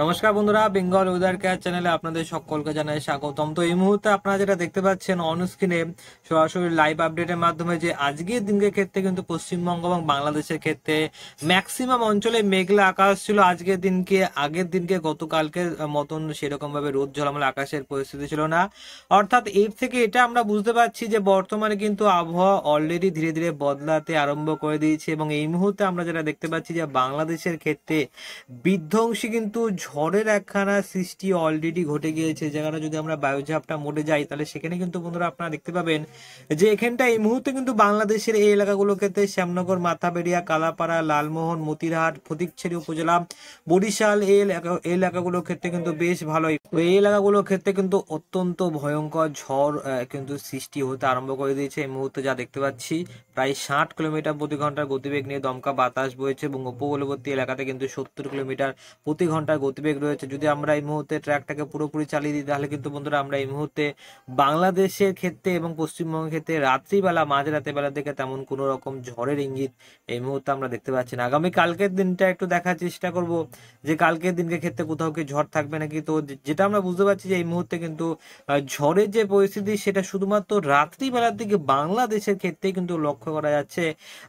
নমস্কার বন্ধুরা Bengal weather care চ্যানেলে আপনাদের সকলকে জানাই স্বাগতম তো এই মুহূর্তে আপনারা যেটা দেখতে পাচ্ছেন অন সরাসরি লাইভ আপডেটের মাধ্যমে যে আজকের দিনকে ক্ষেত্রে কিন্তু পশ্চিমবঙ্গ এবং বাংলাদেশের ক্ষেত্রে ম্যাক্সিমাম অঞ্চলে মেঘলা আকাশ ছিল আজকের দিনকে আগের দিনকে গতকালকে মতন সেরকমভাবে রোদ ঝলমল আকাশের পরিস্থিতি ছিল না অর্থাৎ এর থেকে এটা আমরা বুঝতে পারছি যে বর্তমানে কিন্তু আবহাওয়া অলরেডি ধীরে ধীরে বদলাতে আরম্ভ করে দিয়েছে এবং এই মুহূর্তে আমরা যেটা দেখতে পাচ্ছি যে বাংলাদেশের ক্ষেত্রে বিধ্বংসী কিন্তু ঝড়ের একখানা সৃষ্টি অলরেডি ঘটে গিয়েছে যেখানে যদি আমরা বায়ুঝাপটা মরে যাই তাহলে সেখানে কিন্তু বন্ধুরা আপনারা দেখতে পাবেন যে এখানটা এই মুহূর্তে কিন্তু বাংলাদেশের এই এলাকাগুলোকে শ্যামনগর মাথাবেড়িয়া কালাপাড়া লালমোহন মতিরহাট ফতিকছড়ি উপজেলা বরিশাল এই এলাকাগুলোর ক্ষেত্রে কিন্তু বেশ ভালোই এই এলাকাগুলোর ক্ষেত্রে কিন্তু অত্যন্ত ভয়ঙ্কর ঝড় কিন্তু সৃষ্টি হতে আরম্ভ করে দিয়েছে এই মুহূর্তে যা দেখতে পাচ্ছি প্রায় ষাট কিলোমিটার প্রতি ঘন্টার গতিবেগ নিয়ে দমকা বাতাস বইছে এবং উপকূলবর্তী এলাকাতে কিন্তু সত্তর কিলোমিটার প্রতি ঘন্টার উদ্বেগ রয়েছে যদি আমরা এই মুহূর্তে ট্র্যাকটাকে পুরোপুরি চালিয়ে দিই তাহলে কিন্তু বন্ধুরা আমরা এই মুহূর্তে বাংলাদেশের ক্ষেত্রে এবং পশ্চিমবঙ্গের ক্ষেত্রে রাত্রিবেলা মাঝ বেলা দিকে তেমন কোনো রকম ঝড়ের ইঙ্গিত এই মুহূর্তে আমরা দেখতে পাচ্ছি না আগামী কালকের দিনটা একটু দেখার চেষ্টা করব যে কালকের দিনকে ক্ষেত্রে কোথাও কি ঝড় থাকবে নাকি তো যেটা আমরা বুঝতে পারছি যে এই মুহূর্তে কিন্তু ঝড়ের যে পরিস্থিতি সেটা শুধুমাত্র রাত্রিবেলার দিকে বাংলাদেশের ক্ষেত্রে কিন্তু লক্ষ্য করা যাচ্ছে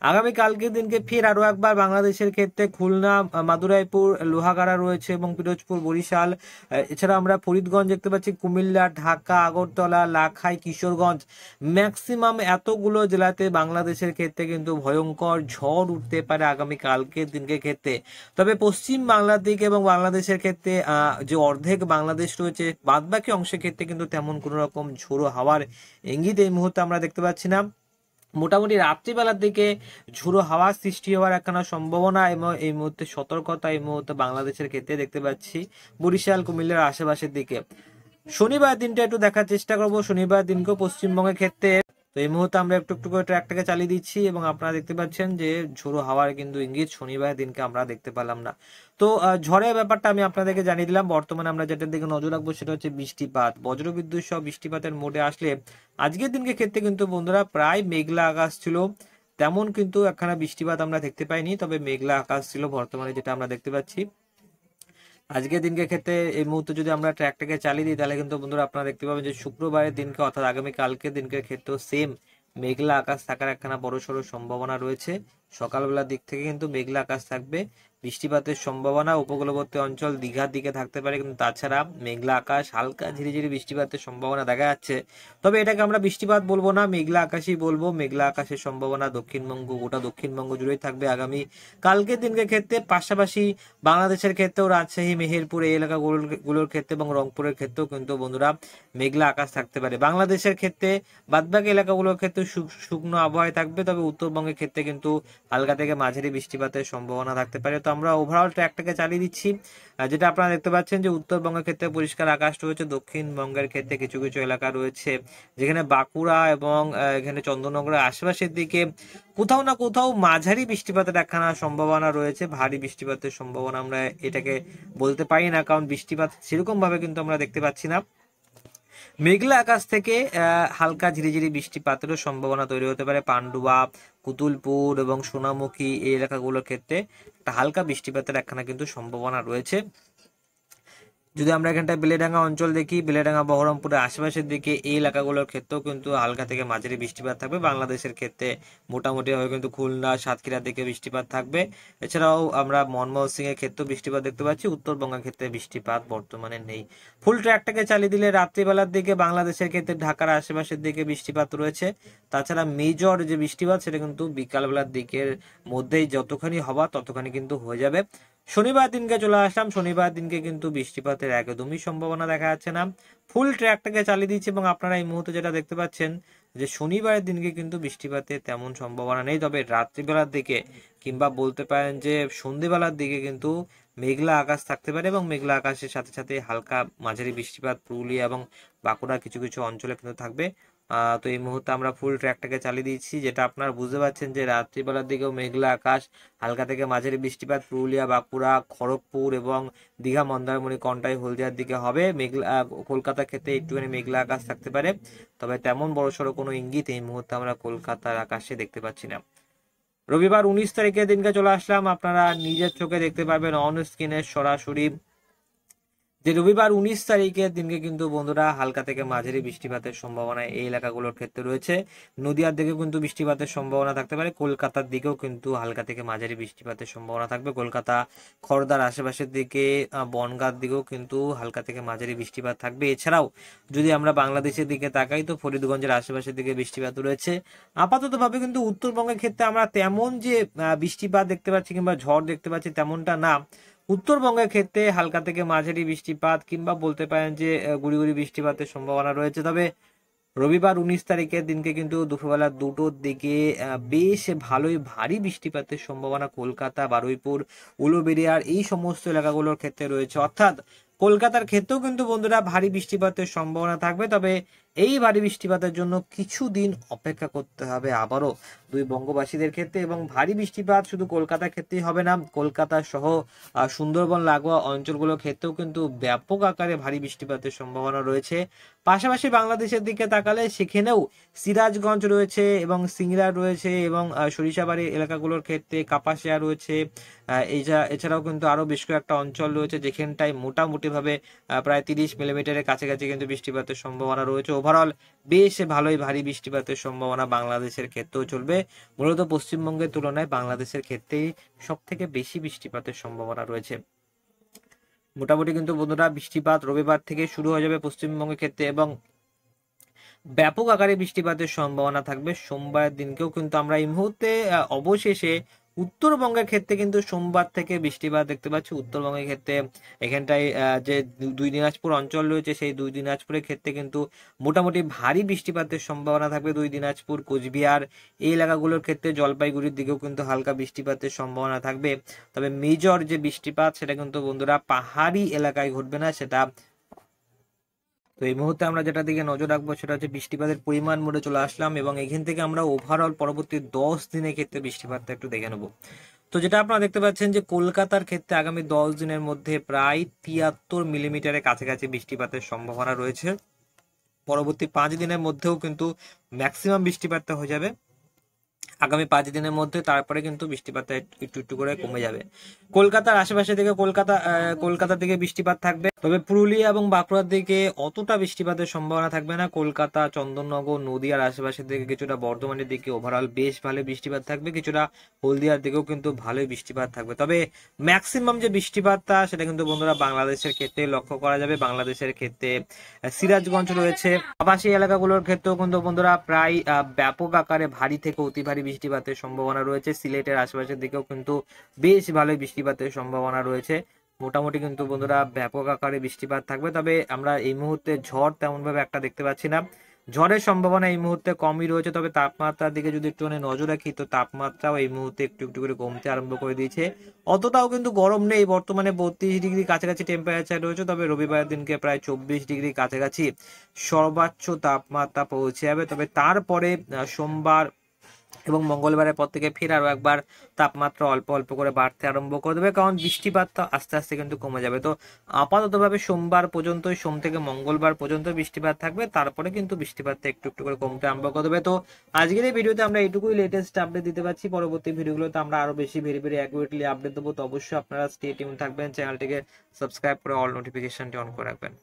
আগামী কালকের দিনকে ফের আরও একবার বাংলাদেশের ক্ষেত্রে খুলনা মাদুরাইপুর লোহাগাড়া রয়েছে এবং পিরোজপুর বরিশাল এছাড়া আমরা ফরিদগঞ্জ দেখতে পাচ্ছি কুমিল্লা ঢাকা আগরতলা লাখাই কিশোরগঞ্জ ম্যাক্সিমাম এতগুলো জেলাতে বাংলাদেশের ক্ষেত্রে কিন্তু ভয়ঙ্কর ঝড় উঠতে পারে আগামী কালকের দিনকে ক্ষেত্রে তবে পশ্চিম বাংলার দিকে এবং বাংলাদেশের ক্ষেত্রে যে অর্ধেক বাংলাদেশ রয়েছে বাদবাকি অংশের ক্ষেত্রে কিন্তু তেমন কোনো রকম ঝোড়ো হাওয়ার ইঙ্গিত এই মুহূর্তে আমরা দেখতে পাচ্ছি না মোটামুটি রাত্রিবেলার দিকে ঝুড়ো হাওয়া সৃষ্টি হওয়ার একখানা সম্ভাবনা এবং এই মুহূর্তে সতর্কতা এই মুহূর্তে বাংলাদেশের ক্ষেত্রে দেখতে পাচ্ছি বরিশাল কুমিল্লার আশেপাশের দিকে শনিবার দিনটা একটু দেখার চেষ্টা করব শনিবার দিনকেও পশ্চিমবঙ্গের ক্ষেত্রে তো এই মুহূর্তে আমরা একটু একটু করে ট্র্যাকটাকে চালিয়ে দিচ্ছি এবং আপনারা দেখতে পাচ্ছেন যে ঝোড়ো হাওয়ার কিন্তু ইঙ্গিত শনিবার দিনকে আমরা দেখতে পেলাম না তো ঝড়ের ব্যাপারটা আমি আপনাদেরকে জানিয়ে দিলাম বর্তমানে আমরা যেটার দিকে নজর রাখবো সেটা হচ্ছে বৃষ্টিপাত বজ্রবিদ্যুৎ সহ বৃষ্টিপাতের মোডে আসলে আজকের দিনকে ক্ষেত্রে কিন্তু বন্ধুরা প্রায় মেঘলা আকাশ ছিল তেমন কিন্তু একখানা বৃষ্টিপাত আমরা দেখতে পাইনি তবে মেঘলা আকাশ ছিল বর্তমানে যেটা আমরা দেখতে পাচ্ছি আজকের দিনকে ক্ষেত্রে এই মুহূর্তে যদি আমরা ট্র্যাকটাকে চালিয়ে দিই তাহলে কিন্তু বন্ধুরা আপনারা দেখতে পাবেন যে শুক্রবারের দিনকে অর্থাৎ আগামী কালকে দিনকে ক্ষেত্রেও সেম মেঘলা আকাশ থাকার একখানা বড় সড়ো সম্ভাবনা রয়েছে সকালবেলার দিক থেকে কিন্তু মেঘলা আকাশ থাকবে বৃষ্টিপাতের সম্ভাবনা উপকূলবর্তী অঞ্চল দীঘার দিকে থাকতে পারে কিন্তু তাছাড়া মেঘলা আকাশ হালকা ধীরে ধীরে বৃষ্টিপাতের সম্ভাবনা দেখা যাচ্ছে তবে এটাকে আমরা বৃষ্টিপাত বলবো না মেঘলা আকাশই বলবো মেঘলা আকাশের সম্ভাবনা দক্ষিণবঙ্গ গোটা দক্ষিণবঙ্গ জুড়েই থাকবে আগামী কালকের দিনকে ক্ষেত্রে পাশাপাশি বাংলাদেশের ক্ষেত্রেও রাজশাহী মেহেরপুর এই এলাকাগুলোর ক্ষেত্রে এবং রংপুরের ক্ষেত্রেও কিন্তু বন্ধুরা মেঘলা আকাশ থাকতে পারে বাংলাদেশের ক্ষেত্রে বাদবাকি এলাকাগুলোর ক্ষেত্রে শুকনো আবহাওয়া থাকবে তবে উত্তরবঙ্গের ক্ষেত্রে কিন্তু হালকা থেকে মাঝারি বৃষ্টিপাতের সম্ভাবনা থাকতে পারে তো আমরা ওভারঅল ট্র্যাকটাকে চালিয়ে দিচ্ছি যেটা আপনারা দেখতে পাচ্ছেন যে উত্তরবঙ্গের ক্ষেত্রে পরিষ্কার আকাশ রয়েছে দক্ষিণবঙ্গের ক্ষেত্রে কিছু কিছু এলাকা রয়েছে যেখানে বাঁকুড়া এবং এখানে চন্দ্রনগরের আশেপাশের দিকে কোথাও না কোথাও মাঝারি বৃষ্টিপাতের একখানা সম্ভাবনা রয়েছে ভারী বৃষ্টিপাতের সম্ভাবনা আমরা এটাকে বলতে পারি না কারণ বৃষ্টিপাত সেরকমভাবে কিন্তু আমরা দেখতে পাচ্ছি না মেঘলা আকাশ থেকে হালকা ঝিরে ঝিরে বৃষ্টিপাতেরও সম্ভাবনা তৈরি হতে পারে পান্ডুয়া কুতুলপুর এবং সোনামুখী এই এলাকাগুলোর ক্ষেত্রে একটা হালকা বৃষ্টিপাতের একখানা কিন্তু সম্ভাবনা রয়েছে যদি আমরা এখানটা বেলেডাঙ্গা অঞ্চল দেখি বেলেডাঙ্গা বহরমপুরের আশেপাশের দিকে এই এলাকাগুলোর ক্ষেত্রেও কিন্তু হালকা থেকে মাঝারি বৃষ্টিপাত থাকবে বাংলাদেশের ক্ষেত্রে মোটামুটিভাবে কিন্তু খুলনা সাতক্ষীরার দিকে বৃষ্টিপাত থাকবে এছাড়াও আমরা মনমোহন সিং এর ক্ষেত্রেও বৃষ্টিপাত দেখতে পাচ্ছি উত্তরবঙ্গের ক্ষেত্রে বৃষ্টিপাত বর্তমানে নেই ফুল ট্র্যাকটাকে চালিয়ে দিলে রাত্রিবেলার দিকে বাংলাদেশের ক্ষেত্রে ঢাকার আশেপাশের দিকে বৃষ্টিপাত রয়েছে তাছাড়া মেজর যে বৃষ্টিপাত সেটা কিন্তু বিকালবেলার দিকের মধ্যেই যতখানি হওয়া ততখানি কিন্তু হয়ে যাবে শনিবার দিনকে চলে আসলাম শনিবার দিনকে কিন্তু বৃষ্টিপাতের একদমই সম্ভাবনা দেখা যাচ্ছে না ফুল ট্র্যাকটাকে চালিয়ে দিচ্ছে এবং আপনারা এই মুহূর্তে যেটা দেখতে পাচ্ছেন যে শনিবারের দিনকে কিন্তু বৃষ্টিপাতের তেমন সম্ভাবনা নেই তবে রাত্রিবেলার দিকে কিংবা বলতে পারেন যে সন্ধেবেলার দিকে কিন্তু মেঘলা আকাশ থাকতে পারে এবং মেঘলা আকাশের সাথে সাথে হালকা মাঝারি বৃষ্টিপাত পুরুলিয়া এবং বাঁকুড়া কিছু কিছু অঞ্চলে কিন্তু থাকবে তো এই মুহূর্তে আমরা ফুল ট্র্যাকটাকে চালিয়ে দিয়েছি যেটা আপনারা বুঝতে পারছেন যে রাত্রিবেলার দিকেও মেঘলা আকাশ হালকা থেকে মাঝারি বৃষ্টিপাত পুরুলিয়া বাঁকুড়া খড়গপুর এবং দীঘা মন্দারমণি কন্টাই হলদিয়ার দিকে হবে মেঘলা কলকাতা ক্ষেত্রে একটুখানি মেঘলা আকাশ থাকতে পারে তবে তেমন বড়সড় কোনো ইঙ্গিত এই মুহূর্তে আমরা কলকাতার আকাশে দেখতে পাচ্ছি না রবিবার উনিশ তারিখের দিনকে চলে আসলাম আপনারা নিজের চোখে দেখতে পাবেন অন স্ক্রিনের সরাসরি যে রবিবার উনিশ তারিখের দিনকে কিন্তু বন্ধুরা হালকা থেকে মাঝারি বৃষ্টিপাতের সম্ভাবনা এই এলাকাগুলোর ক্ষেত্রে রয়েছে নদীয়ার দিকেও কিন্তু বৃষ্টিপাতের সম্ভাবনা থাকতে পারে কলকাতার দিকেও কিন্তু হালকা থেকে মাঝারি বৃষ্টিপাতের সম্ভাবনা থাকবে কলকাতা খড়দার আশেপাশের দিকে বনগাঁর দিকেও কিন্তু হালকা থেকে মাঝারি বৃষ্টিপাত থাকবে এছাড়াও যদি আমরা বাংলাদেশের দিকে তাকাই তো ফরিদগঞ্জের আশেপাশের দিকে বৃষ্টিপাত রয়েছে আপাততভাবে কিন্তু উত্তরবঙ্গের ক্ষেত্রে আমরা তেমন যে বৃষ্টিপাত দেখতে পাচ্ছি কিংবা ঝড় দেখতে পাচ্ছি তেমনটা না উত্তরবঙ্গের ক্ষেত্রে হালকা থেকে মাঝারি বৃষ্টিপাত কিংবা বলতে পারেন যে গুড়ি বৃষ্টিপাতের সম্ভাবনা রয়েছে তবে রবিবার উনিশ তারিখের দিনকে কিন্তু দুপুরবেলা দুটোর দিকে বেশ ভালোই ভারী বৃষ্টিপাতের সম্ভাবনা কলকাতা বারুইপুর উলুবেরিয়ার এই সমস্ত এলাকাগুলোর ক্ষেত্রে রয়েছে অর্থাৎ কলকাতার ক্ষেত্রেও কিন্তু বন্ধুরা ভারী বৃষ্টিপাতের সম্ভাবনা থাকবে তবে এই ভারী বৃষ্টিপাতের জন্য কিছুদিন অপেক্ষা করতে হবে আবারও দুই বঙ্গবাসীদের ক্ষেত্রে এবং ভারী বৃষ্টিপাত শুধু কলকাতার ক্ষেত্রেই হবে না কলকাতা সহ সুন্দরবন লাগোয়া অঞ্চলগুলোর ক্ষেত্রেও কিন্তু ব্যাপক আকারে ভারী বৃষ্টিপাতের সম্ভাবনা রয়েছে পাশাপাশি বাংলাদেশের দিকে তাকালে সেখানেও সিরাজগঞ্জ রয়েছে এবং সিংড়া রয়েছে এবং সরিষাবাড়ি এলাকাগুলোর ক্ষেত্রে কাপাসিয়া রয়েছে এছাড়াও কিন্তু আরও বেশ কয়েকটা অঞ্চল রয়েছে যেখানটায় মোটামুটিভাবে প্রায় তিরিশ মিলিমিটারের কাছাকাছি কিন্তু বৃষ্টিপাতের সম্ভাবনা রয়েছে ওভারঅল বেশ ভালোই ভারী বৃষ্টিপাতের সম্ভাবনা বাংলাদেশের ক্ষেত্রেও চলবে মূলত পশ্চিমবঙ্গের তুলনায় বাংলাদেশের ক্ষেত্রেই সব থেকে বেশি বৃষ্টিপাতের সম্ভাবনা রয়েছে মোটামুটি কিন্তু বন্ধুরা বৃষ্টিপাত রবিবার থেকে শুরু হয়ে যাবে পশ্চিমবঙ্গের ক্ষেত্রে এবং ব্যাপক আকারে বৃষ্টিপাতের সম্ভাবনা থাকবে সোমবার দিনকেও কিন্তু আমরা এই মুহূর্তে অবশেষে উত্তরবঙ্গের ক্ষেত্রে কিন্তু সোমবার থেকে বৃষ্টিপাত দেখতে পাচ্ছি উত্তরবঙ্গের ক্ষেত্রে এখানটায় যে দুই দিনাজপুর অঞ্চল রয়েছে সেই দুই দিনাজপুরের ক্ষেত্রে কিন্তু মোটামুটি ভারী বৃষ্টিপাতের সম্ভাবনা থাকবে দুই দিনাজপুর কোচবিহার এই এলাকাগুলোর ক্ষেত্রে জলপাইগুড়ির দিকেও কিন্তু হালকা বৃষ্টিপাতের সম্ভাবনা থাকবে তবে মেজর যে বৃষ্টিপাত সেটা কিন্তু বন্ধুরা পাহাড়ি এলাকায় ঘটবে না সেটা তো এই মুহূর্তে আমরা যেটা দিকে নজর রাখবো সেটা হচ্ছে বৃষ্টিপাতের পরিমাণ মোড়ে চলে আসলাম এবং এখান থেকে আমরা ওভারঅল পরবর্তী দশ দিনের ক্ষেত্রে বৃষ্টিপাতটা একটু দেখে নেবো তো যেটা আপনারা দেখতে পাচ্ছেন যে কলকাতার ক্ষেত্রে আগামী দশ দিনের মধ্যে প্রায় তিয়াত্তর মিলিমিটারের কাছাকাছি বৃষ্টিপাতের সম্ভাবনা রয়েছে পরবর্তী পাঁচ দিনের মধ্যেও কিন্তু ম্যাক্সিমাম বৃষ্টিপাতটা হয়ে যাবে আগামী পাঁচ দিনের মধ্যে তারপরে কিন্তু বৃষ্টিপাতটা একটু একটু করে কমে যাবে কলকাতার আশেপাশে থেকে কলকাতা কলকাতা থেকে বৃষ্টিপাত থাকবে তবে পুরুলিয়া এবং বাঁকুড়ার দিকে অতটা বৃষ্টিপাতের সম্ভাবনা থাকবে না কলকাতা চন্দননগর নদীয়ার আশেপাশের দিকে কিছুটা বর্ধমানের দিকে ওভারঅল বেশ ভালো বৃষ্টিপাত থাকবে কিছুটা হলদিয়ার দিকেও কিন্তু ভালোই বৃষ্টিপাত থাকবে তবে ম্যাক্সিমাম যে বৃষ্টিপাতটা সেটা কিন্তু বন্ধুরা বাংলাদেশের ক্ষেত্রে লক্ষ্য করা যাবে বাংলাদেশের ক্ষেত্রে সিরাজগঞ্জ রয়েছে আবাসী এলাকাগুলোর ক্ষেত্রেও কিন্তু বন্ধুরা প্রায় ব্যাপক আকারে ভারী থেকে অতি ভারী বৃষ্টিপাতের সম্ভাবনা রয়েছে সিলেটের আশেপাশের দিকেও কিন্তু বেশ ভালোই বৃষ্টিপাতের সম্ভাবনা রয়েছে মোটামুটি কিন্তু বন্ধুরা ব্যাপক আকারে বৃষ্টিপাত থাকবে তবে আমরা এই মুহূর্তে ঝড় তেমনভাবে একটা দেখতে পাচ্ছি না ঝড়ের সম্ভাবনা এই মুহূর্তে কমই রয়েছে তবে তাপমাত্রার দিকে যদি একটু মানে নজর রাখি তো তাপমাত্রাও এই মুহূর্তে একটু একটু করে কমতে আরম্ভ করে দিয়েছে অতটাও কিন্তু গরম নেই বর্তমানে বত্রিশ ডিগ্রি কাছাকাছি টেম্পারেচার রয়েছে তবে রবিবারের দিনকে প্রায় চব্বিশ ডিগ্রি কাছাকাছি সর্বোচ্চ তাপমাত্রা পৌঁছে যাবে তবে তারপরে সোমবার এবং মঙ্গলবারের পর থেকে ফের আরও একবার তাপমাত্রা অল্প অল্প করে বাড়তে আরম্ভ করে দেবে কারণ বৃষ্টিপাত তো আস্তে আস্তে কিন্তু কমে যাবে তো আপাততভাবে সোমবার পর্যন্ত সোম থেকে মঙ্গলবার পর্যন্ত বৃষ্টিপাত থাকবে তারপরে কিন্তু বৃষ্টিপাতটা একটু একটু করে কমতে আরম্ভ করে দেবে তো আজকের এই ভিডিওতে আমরা এটুকুই লেটেস্ট আপডেট দিতে পারছি পরবর্তী ভিডিওগুলোতে আমরা আরও বেশি ভেরি ভেরি অ্যাকুরেটলি আপডেট দেবো তো অবশ্যই আপনারা স্টে টিউন থাকবেন চ্যানেলটিকে সাবস্ক্রাইব করে অল নোটিফিকেশনটি অন করে রাখবেন